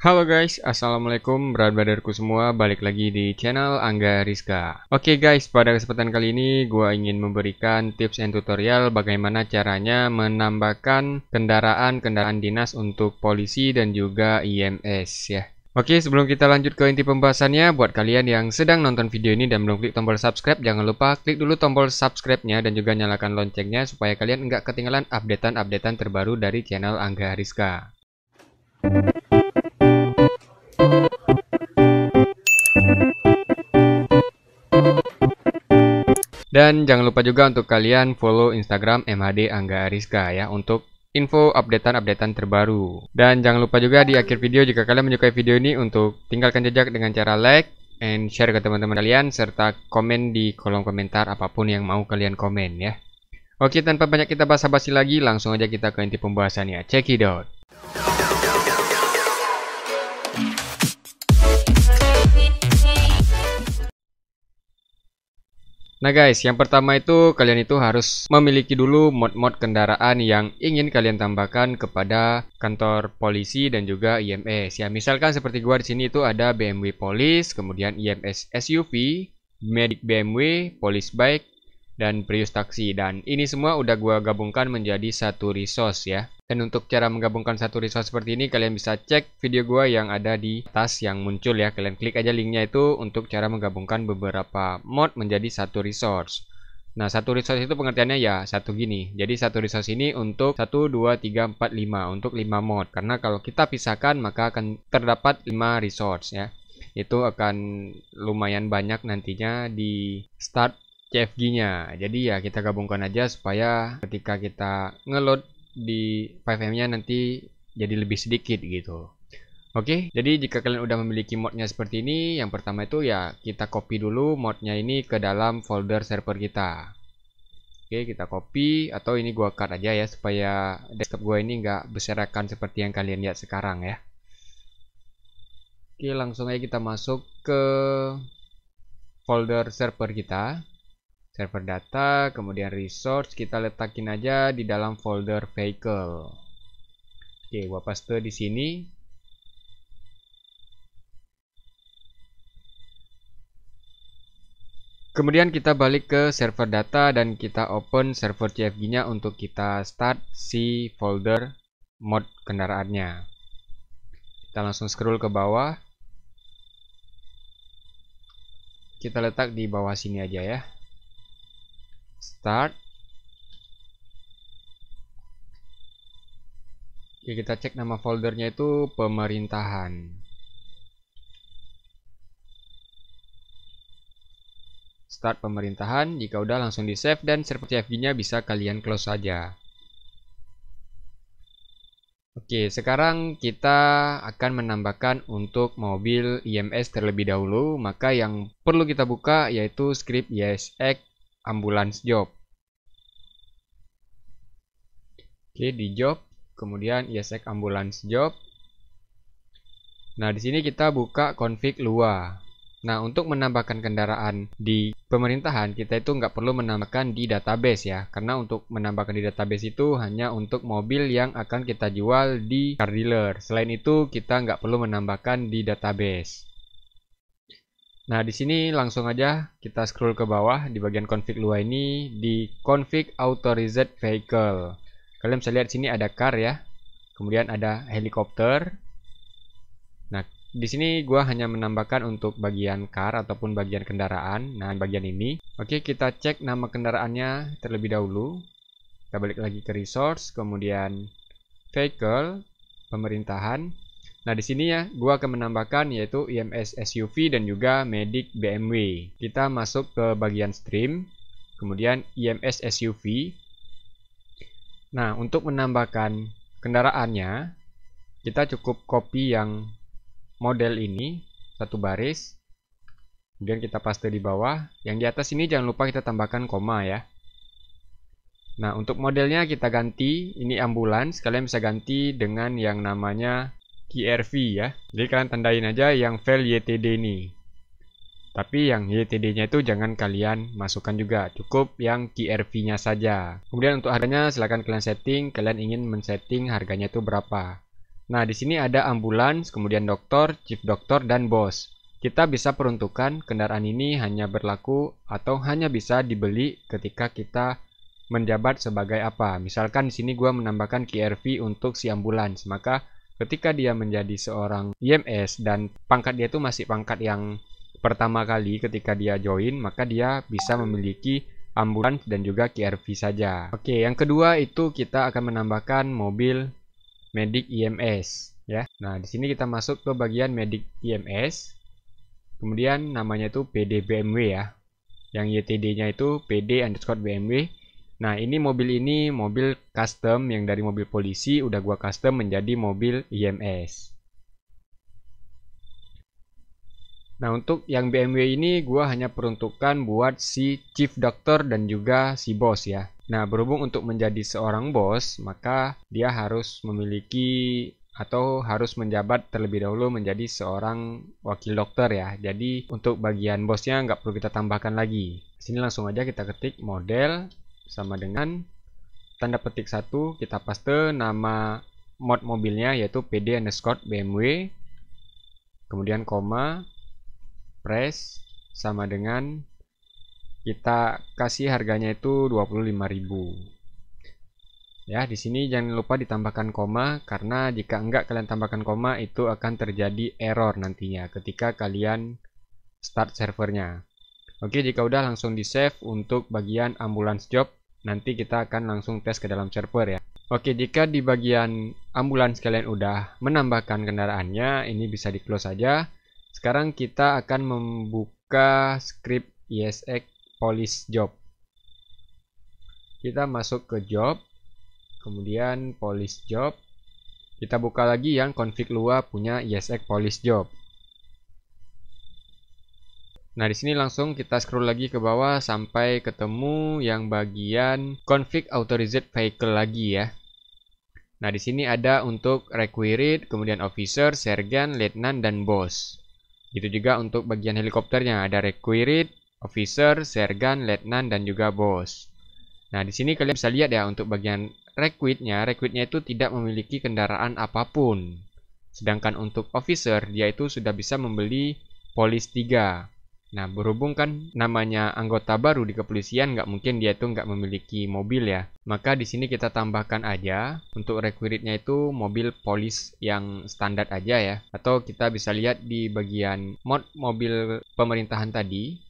Halo guys, Assalamualaikum berat Badarku semua, balik lagi di channel Angga Rizka Oke okay guys, pada kesempatan kali ini gue ingin memberikan tips and tutorial bagaimana caranya menambahkan kendaraan-kendaraan dinas untuk polisi dan juga IMS ya Oke, sebelum kita lanjut ke inti pembahasannya, buat kalian yang sedang nonton video ini dan belum klik tombol subscribe, jangan lupa klik dulu tombol subscribe-nya dan juga nyalakan loncengnya supaya kalian nggak ketinggalan updatean-updatean terbaru dari channel Angga Rizka. Dan jangan lupa juga untuk kalian follow Instagram MHD Angga Ariska ya untuk info updatean-updatean terbaru. Dan jangan lupa juga di akhir video jika kalian menyukai video ini untuk tinggalkan jejak dengan cara like and share ke teman-teman kalian serta komen di kolom komentar apapun yang mau kalian komen ya. Oke, tanpa banyak kita basa-basi lagi, langsung aja kita ke inti pembahasannya. Check it out. Nah guys, yang pertama itu kalian itu harus memiliki dulu mod-mod kendaraan yang ingin kalian tambahkan kepada kantor polisi dan juga IMS. Ya, misalkan seperti gua di sini itu ada BMW Police, kemudian IMS SUV, Medic BMW, Police Bike, dan Prius Taxi dan ini semua udah gue gabungkan menjadi satu resource ya dan untuk cara menggabungkan satu resource seperti ini kalian bisa cek video gue yang ada di atas yang muncul ya kalian klik aja linknya itu untuk cara menggabungkan beberapa mod menjadi satu resource Nah, satu resource itu pengertiannya ya satu gini. Jadi satu resource ini untuk 1 2 3 4 5 untuk 5 mod. Karena kalau kita pisahkan maka akan terdapat 5 resource ya. Itu akan lumayan banyak nantinya di start CFG-nya. Jadi ya kita gabungkan aja supaya ketika kita ngeload di 5M-nya nanti jadi lebih sedikit gitu. Oke, okay, jadi jika kalian udah memiliki modnya seperti ini, yang pertama itu ya kita copy dulu modnya ini ke dalam folder server kita. Oke, okay, kita copy atau ini gua cut aja ya supaya desktop gua ini nggak berserakan seperti yang kalian lihat sekarang ya. Oke, okay, langsung aja kita masuk ke folder server kita server data, kemudian resource, kita letakin aja di dalam folder vehicle. Oke, gua paste di sini. Kemudian kita balik ke server data dan kita open server CFG-nya untuk kita start si folder mod kendaraannya. Kita langsung scroll ke bawah. Kita letak di bawah sini aja ya start Oke, kita cek nama foldernya itu pemerintahan. Start pemerintahan, jika udah langsung di save dan server CFG-nya bisa kalian close saja. Oke, sekarang kita akan menambahkan untuk mobil IMS terlebih dahulu, maka yang perlu kita buka yaitu script ESX ambulance job. Oke, di job, kemudian yesek ya ambulance job. Nah, di sini kita buka config lua. Nah, untuk menambahkan kendaraan di pemerintahan, kita itu nggak perlu menambahkan di database ya. Karena untuk menambahkan di database itu hanya untuk mobil yang akan kita jual di car dealer. Selain itu, kita nggak perlu menambahkan di database. Nah, di sini langsung aja kita scroll ke bawah di bagian config Lua ini di config authorized vehicle. Kalian bisa lihat sini ada car ya. Kemudian ada helikopter. Nah, di sini gua hanya menambahkan untuk bagian car ataupun bagian kendaraan. Nah, bagian ini. Oke, kita cek nama kendaraannya terlebih dahulu. Kita balik lagi ke resource, kemudian vehicle, pemerintahan. Nah, di sini ya, gua akan menambahkan yaitu IMS SUV dan juga Medic BMW. Kita masuk ke bagian stream, kemudian IMS SUV. Nah, untuk menambahkan kendaraannya, kita cukup copy yang model ini, satu baris. Kemudian kita paste di bawah. Yang di atas ini jangan lupa kita tambahkan koma ya. Nah, untuk modelnya kita ganti, ini ambulans, kalian bisa ganti dengan yang namanya QRV ya. Jadi kalian tandain aja yang file YTD ini. Tapi yang YTD-nya itu jangan kalian masukkan juga, cukup yang QRV-nya saja. Kemudian untuk harganya silahkan kalian setting, kalian ingin men-setting harganya itu berapa. Nah, di sini ada ambulans, kemudian dokter, chief dokter, dan bos. Kita bisa peruntukan kendaraan ini hanya berlaku atau hanya bisa dibeli ketika kita menjabat sebagai apa. Misalkan di sini gue menambahkan QRV untuk si ambulans, maka ketika dia menjadi seorang IMS dan pangkat dia itu masih pangkat yang pertama kali ketika dia join maka dia bisa memiliki ambulans dan juga KRV saja. Oke, yang kedua itu kita akan menambahkan mobil medik IMS ya. Nah, di sini kita masuk ke bagian medik IMS. Kemudian namanya itu PD BMW ya. Yang YTD-nya itu PD underscore BMW. Nah ini mobil ini mobil custom yang dari mobil polisi udah gua custom menjadi mobil IMS. Nah untuk yang BMW ini gua hanya peruntukkan buat si chief doctor dan juga si bos ya. Nah berhubung untuk menjadi seorang bos maka dia harus memiliki atau harus menjabat terlebih dahulu menjadi seorang wakil dokter ya. Jadi untuk bagian bosnya nggak perlu kita tambahkan lagi. Sini langsung aja kita ketik model sama dengan tanda petik 1 kita paste nama mod mobilnya yaitu pd underscore bmw kemudian koma press sama dengan kita kasih harganya itu 25.000 ya di sini jangan lupa ditambahkan koma karena jika enggak kalian tambahkan koma itu akan terjadi error nantinya ketika kalian start servernya oke jika udah langsung di save untuk bagian ambulans job Nanti kita akan langsung tes ke dalam server ya. Oke, jika di bagian ambulans kalian udah menambahkan kendaraannya, ini bisa di-close saja. Sekarang kita akan membuka script ESX police job. Kita masuk ke job, kemudian police job. Kita buka lagi yang config luar punya ESX police job. Nah, di sini langsung kita scroll lagi ke bawah sampai ketemu yang bagian config authorized vehicle lagi ya. Nah, di sini ada untuk required, kemudian officer, sergeant, letnan, dan boss. Gitu juga untuk bagian helikopternya ada required, officer, sergeant, letnan, dan juga boss. Nah, di sini kalian bisa lihat ya untuk bagian requirednya, requirednya itu tidak memiliki kendaraan apapun. Sedangkan untuk officer, dia itu sudah bisa membeli polis 3. Nah, berhubung kan namanya anggota baru di kepolisian, nggak mungkin dia tuh nggak memiliki mobil ya. Maka di sini kita tambahkan aja untuk requiritnya itu mobil polis yang standar aja ya. Atau kita bisa lihat di bagian mod mobil pemerintahan tadi.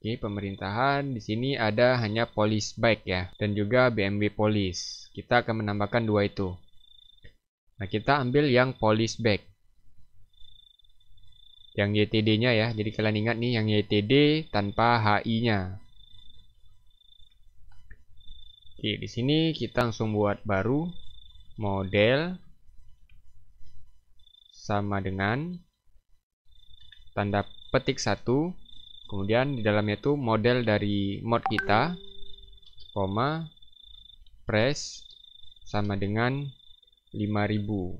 Oke, pemerintahan di sini ada hanya polis bike ya dan juga BMW polis. Kita akan menambahkan dua itu. Nah, kita ambil yang polis bike yang YTD-nya ya. Jadi kalian ingat nih yang YTD tanpa HI-nya. Oke, di sini kita langsung buat baru model sama dengan tanda petik satu kemudian di dalamnya itu model dari mod kita koma press sama dengan 5000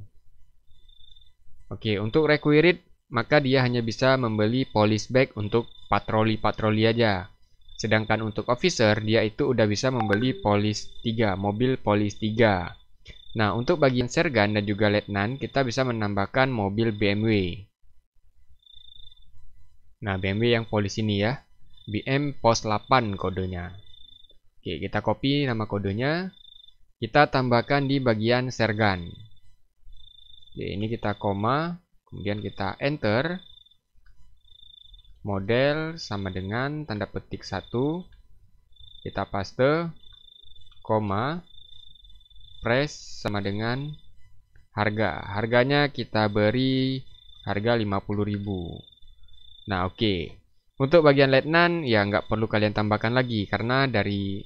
oke untuk required maka dia hanya bisa membeli polis bag untuk patroli-patroli aja. Sedangkan untuk officer, dia itu udah bisa membeli polis 3, mobil polis 3. Nah, untuk bagian sergan dan juga letnan, kita bisa menambahkan mobil BMW. Nah, BMW yang polis ini ya. BM pos 8 kodenya. Oke, kita copy nama kodenya. Kita tambahkan di bagian sergan. Oke, ini kita koma. Kemudian kita enter. Model sama dengan tanda petik 1. Kita paste, koma, press sama dengan harga. Harganya kita beri harga ribu Nah, oke. Okay. Untuk bagian letnan, ya nggak perlu kalian tambahkan lagi, karena dari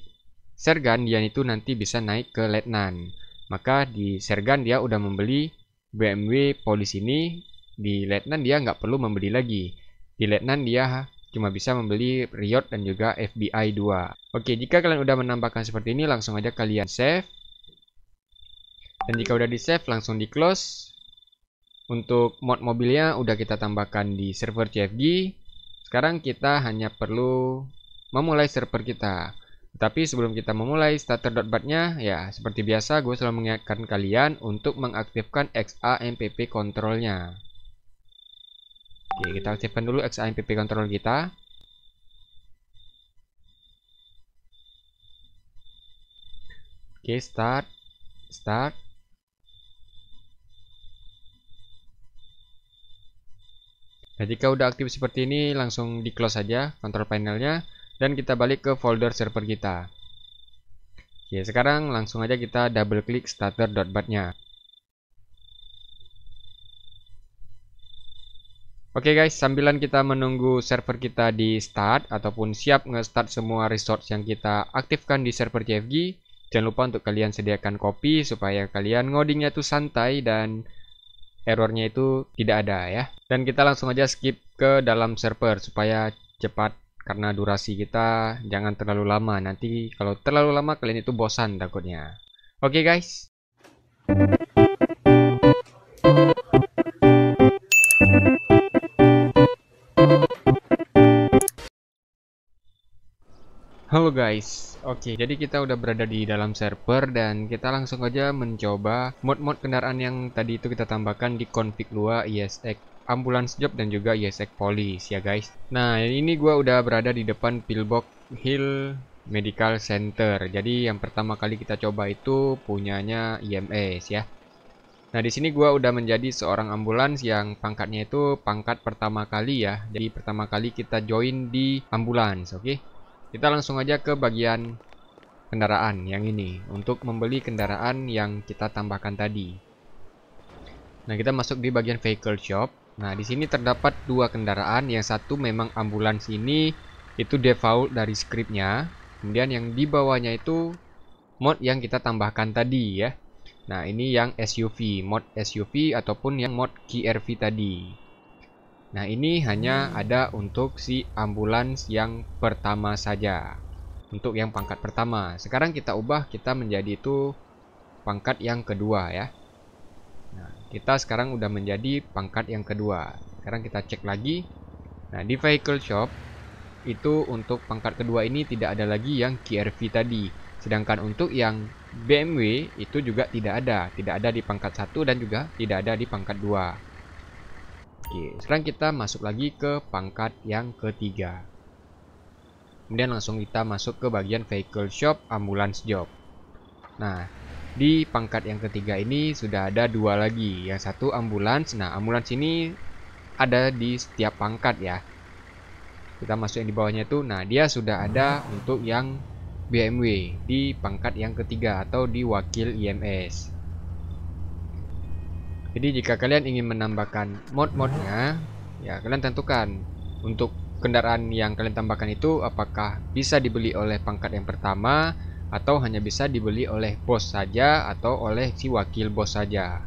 Sergan, dia itu nanti bisa naik ke letnan. Maka di Sergan dia udah membeli BMW polis ini di Letnan dia nggak perlu membeli lagi. Di Letnan dia cuma bisa membeli Riot dan juga FBI 2. Oke, jika kalian udah menambahkan seperti ini, langsung aja kalian save. Dan jika udah di save, langsung di close. Untuk mod mobilnya udah kita tambahkan di server CFG. Sekarang kita hanya perlu memulai server kita. Tapi sebelum kita memulai starter.bat-nya, ya seperti biasa gue selalu mengingatkan kalian untuk mengaktifkan XAMPP control-nya. Oke, kita aktifkan dulu XAMPP control kita. Oke, start. Start. Nah, jika udah aktif seperti ini, langsung di close saja control panelnya dan kita balik ke folder server kita. Oke, sekarang langsung aja kita double klik starter.bat-nya. Oke okay guys, sambilan kita menunggu server kita di start ataupun siap nge-start semua resource yang kita aktifkan di server CFG, jangan lupa untuk kalian sediakan kopi supaya kalian ngodingnya itu santai dan errornya itu tidak ada ya. Dan kita langsung aja skip ke dalam server supaya cepat karena durasi kita jangan terlalu lama. Nanti kalau terlalu lama kalian itu bosan takutnya. Oke okay guys. Halo guys, oke jadi kita udah berada di dalam server dan kita langsung aja mencoba mod-mod kendaraan yang tadi itu kita tambahkan di config 2 ISX ambulans job dan juga ISX police ya guys Nah ini gue udah berada di depan pillbox hill medical center jadi yang pertama kali kita coba itu punyanya IMS ya Nah di sini gua udah menjadi seorang ambulans yang pangkatnya itu pangkat pertama kali ya jadi pertama kali kita join di ambulans oke okay? Kita langsung aja ke bagian kendaraan yang ini untuk membeli kendaraan yang kita tambahkan tadi. Nah, kita masuk di bagian vehicle shop. Nah, di sini terdapat dua kendaraan. Yang satu memang ambulans ini itu default dari scriptnya. Kemudian yang di bawahnya itu mod yang kita tambahkan tadi ya. Nah, ini yang SUV, mod SUV ataupun yang mod KRV tadi. Nah ini hanya ada untuk si ambulans yang pertama saja. Untuk yang pangkat pertama. Sekarang kita ubah kita menjadi itu pangkat yang kedua ya. Nah, kita sekarang udah menjadi pangkat yang kedua. Sekarang kita cek lagi. Nah di vehicle shop itu untuk pangkat kedua ini tidak ada lagi yang QRV tadi. Sedangkan untuk yang BMW itu juga tidak ada. Tidak ada di pangkat satu dan juga tidak ada di pangkat dua Oke, sekarang kita masuk lagi ke pangkat yang ketiga. Kemudian langsung kita masuk ke bagian vehicle shop ambulance job. Nah, di pangkat yang ketiga ini sudah ada dua lagi. Yang satu ambulans. Nah, ambulans ini ada di setiap pangkat ya. Kita masuk yang di bawahnya itu. Nah, dia sudah ada untuk yang BMW di pangkat yang ketiga atau di wakil IMS. Jadi jika kalian ingin menambahkan mod-modnya, ya kalian tentukan untuk kendaraan yang kalian tambahkan itu apakah bisa dibeli oleh pangkat yang pertama atau hanya bisa dibeli oleh bos saja atau oleh si wakil bos saja.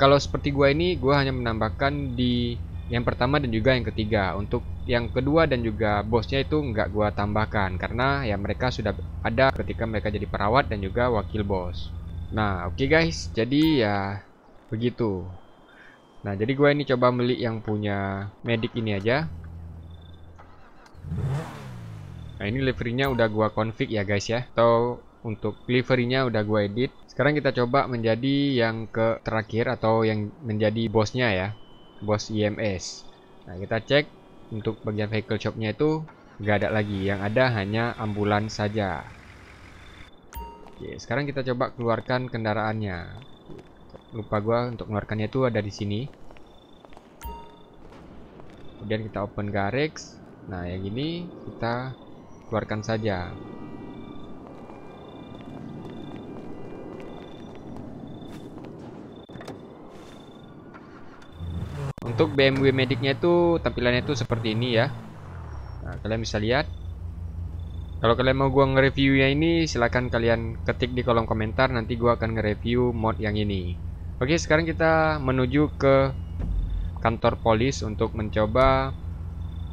Kalau seperti gua ini, gua hanya menambahkan di yang pertama dan juga yang ketiga. Untuk yang kedua dan juga bosnya itu nggak gua tambahkan karena ya mereka sudah ada ketika mereka jadi perawat dan juga wakil bos. Nah, oke okay guys, jadi ya begitu nah jadi gue ini coba beli yang punya medik ini aja nah ini liverynya udah gue config ya guys ya atau untuk liverynya udah gue edit sekarang kita coba menjadi yang ke terakhir atau yang menjadi bosnya ya bos IMS nah kita cek untuk bagian vehicle shopnya itu gak ada lagi yang ada hanya ambulan saja Oke, sekarang kita coba keluarkan kendaraannya lupa gua untuk mengeluarkannya itu ada di sini kemudian kita open garex nah yang ini kita keluarkan saja untuk BMW mediknya itu tampilannya itu seperti ini ya nah, kalian bisa lihat kalau kalian mau gua nge-reviewnya ini silahkan kalian ketik di kolom komentar nanti gua akan nge-review mod yang ini Oke, sekarang kita menuju ke kantor polis untuk mencoba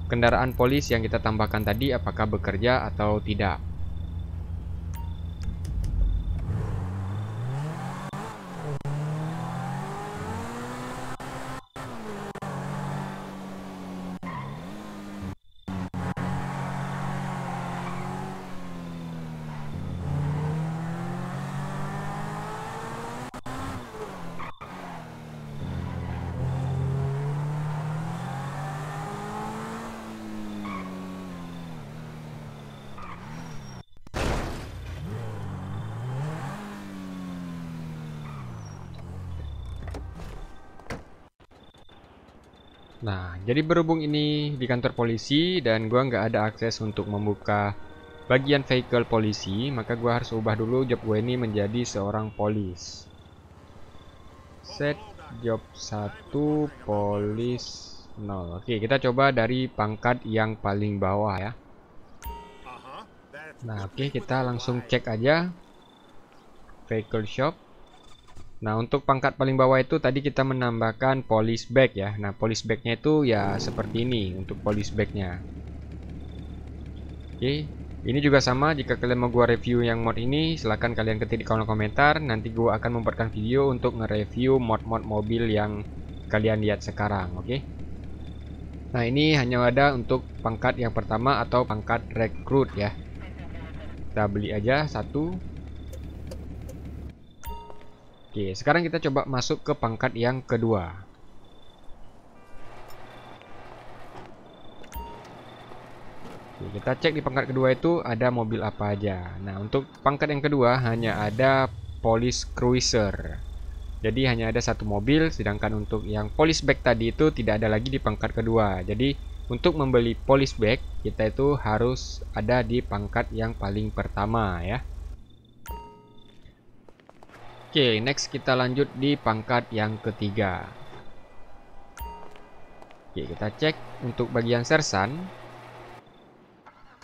kendaraan polis yang kita tambahkan tadi apakah bekerja atau tidak. Nah, jadi berhubung ini di kantor polisi dan gua nggak ada akses untuk membuka bagian vehicle polisi, maka gua harus ubah dulu job gue ini menjadi seorang polis. Set job 1 polis 0. Oke, kita coba dari pangkat yang paling bawah ya. Nah, oke kita langsung cek aja vehicle shop. Nah untuk pangkat paling bawah itu tadi kita menambahkan police bag ya. Nah polish bagnya itu ya seperti ini untuk polish bagnya. Oke, ini juga sama jika kalian mau gua review yang mod ini, silahkan kalian ketik di kolom komentar. Nanti gua akan membuatkan video untuk nge-review mod-mod mobil yang kalian lihat sekarang, oke? Nah ini hanya ada untuk pangkat yang pertama atau pangkat rekrut ya. Kita beli aja satu. Oke, sekarang kita coba masuk ke pangkat yang kedua. Oke, kita cek di pangkat kedua itu ada mobil apa aja. Nah, untuk pangkat yang kedua hanya ada Police Cruiser. Jadi hanya ada satu mobil, sedangkan untuk yang Police Bag tadi itu tidak ada lagi di pangkat kedua. Jadi untuk membeli Police Bag, kita itu harus ada di pangkat yang paling pertama ya. Oke, next kita lanjut di pangkat yang ketiga. Oke, kita cek untuk bagian sersan.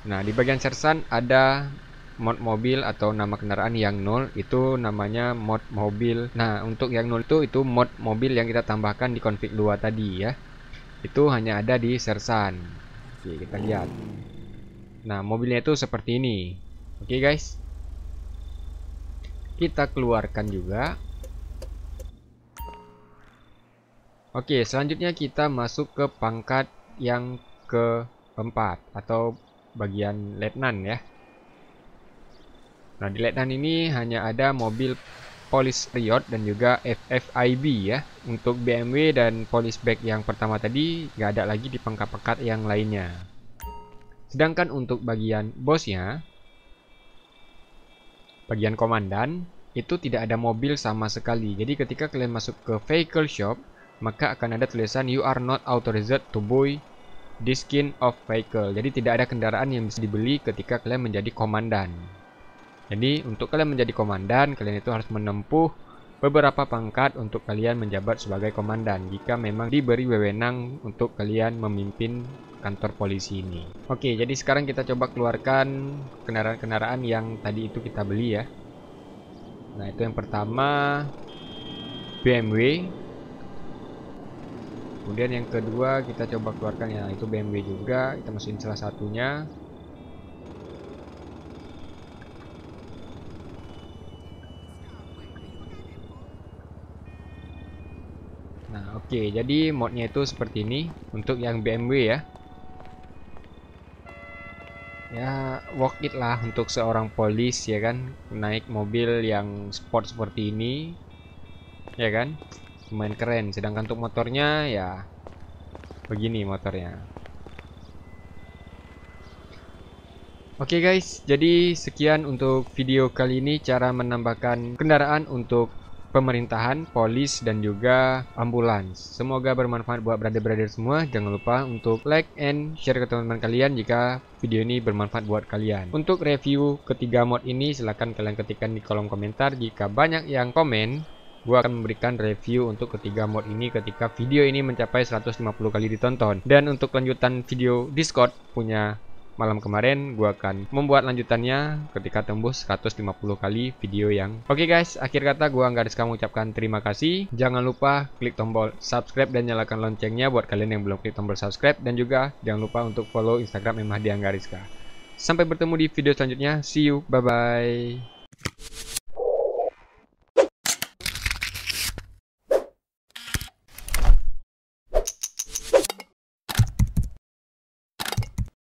Nah, di bagian sersan ada mod mobil atau nama kendaraan yang nol itu namanya mod mobil. Nah, untuk yang nol itu itu mod mobil yang kita tambahkan di config 2 tadi ya. Itu hanya ada di sersan. Oke, kita lihat. Nah, mobilnya itu seperti ini. Oke, guys kita keluarkan juga oke selanjutnya kita masuk ke pangkat yang keempat atau bagian letnan ya nah di letnan ini hanya ada mobil Polis Riot dan juga FFIB ya untuk BMW dan Polis Back yang pertama tadi nggak ada lagi di pangkat-pangkat yang lainnya sedangkan untuk bagian bosnya bagian komandan, itu tidak ada mobil sama sekali. Jadi ketika kalian masuk ke vehicle shop, maka akan ada tulisan you are not authorized to buy this skin of vehicle. Jadi tidak ada kendaraan yang bisa dibeli ketika kalian menjadi komandan. Jadi untuk kalian menjadi komandan, kalian itu harus menempuh beberapa pangkat untuk kalian menjabat sebagai komandan jika memang diberi wewenang untuk kalian memimpin kantor polisi ini. Oke, jadi sekarang kita coba keluarkan kendaraan-kendaraan yang tadi itu kita beli ya. Nah, itu yang pertama BMW. Kemudian yang kedua kita coba keluarkan ya, itu BMW juga, kita mesin salah satunya. Oke, jadi modnya itu seperti ini untuk yang BMW ya. Ya, walk it lah untuk seorang polis ya kan, naik mobil yang sport seperti ini. Ya kan? main keren. Sedangkan untuk motornya ya begini motornya. Oke okay guys, jadi sekian untuk video kali ini cara menambahkan kendaraan untuk pemerintahan, polis, dan juga ambulans. Semoga bermanfaat buat brother-brother semua. Jangan lupa untuk like and share ke teman-teman kalian jika video ini bermanfaat buat kalian. Untuk review ketiga mod ini, silahkan kalian ketikkan di kolom komentar. Jika banyak yang komen, gue akan memberikan review untuk ketiga mod ini ketika video ini mencapai 150 kali ditonton. Dan untuk lanjutan video Discord punya malam kemarin gue akan membuat lanjutannya ketika tembus 150 kali video yang Oke okay guys, akhir kata gue Anggaris kamu ucapkan terima kasih. Jangan lupa klik tombol subscribe dan nyalakan loncengnya buat kalian yang belum klik tombol subscribe dan juga jangan lupa untuk follow Instagram emah dianggariska Sampai bertemu di video selanjutnya. See you. Bye bye.